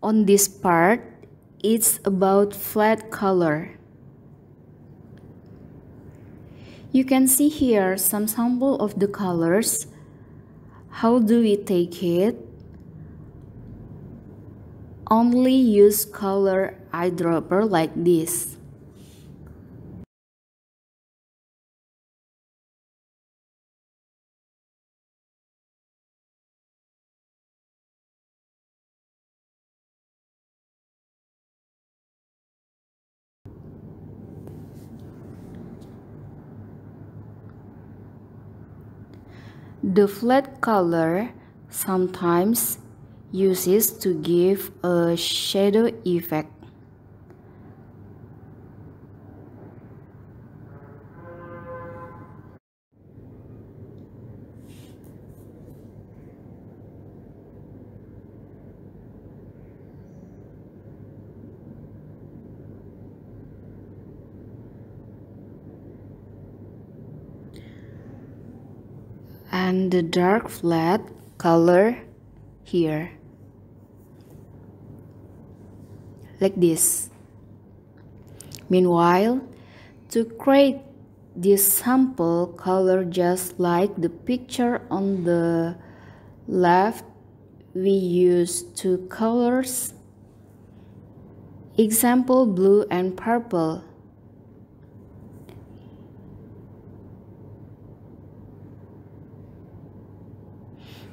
On this part, it's about flat color. You can see here some sample of the colors. How do we take it? Only use color eyedropper like this. The flat color sometimes uses to give a shadow effect. and the dark flat color here like this meanwhile to create this sample color just like the picture on the left we use two colors example blue and purple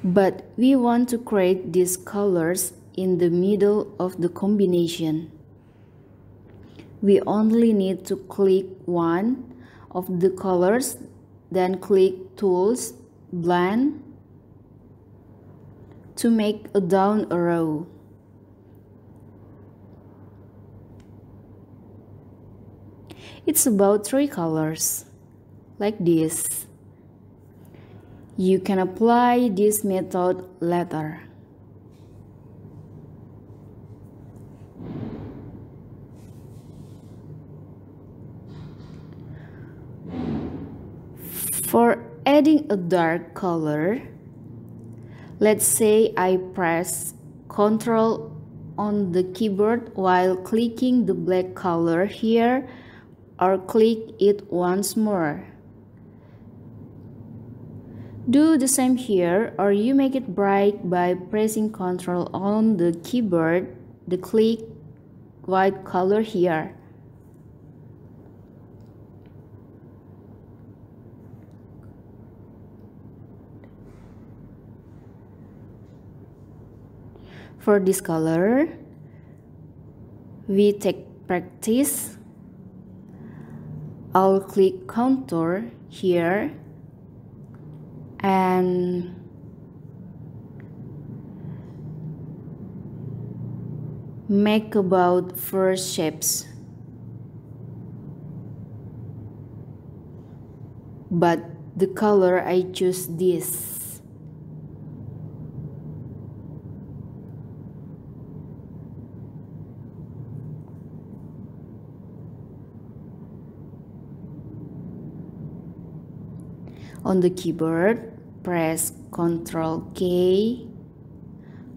but we want to create these colors in the middle of the combination. We only need to click one of the colors, then click Tools, Blend, to make a down arrow. It's about three colors, like this. You can apply this method later. For adding a dark color, let's say I press Ctrl on the keyboard while clicking the black color here or click it once more. Do the same here or you make it bright by pressing Ctrl on the keyboard, the click white color here. For this color, we take practice. I'll click contour here and make about four shapes but the color I choose this on the keyboard press Ctrl K,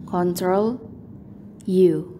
Ctrl U.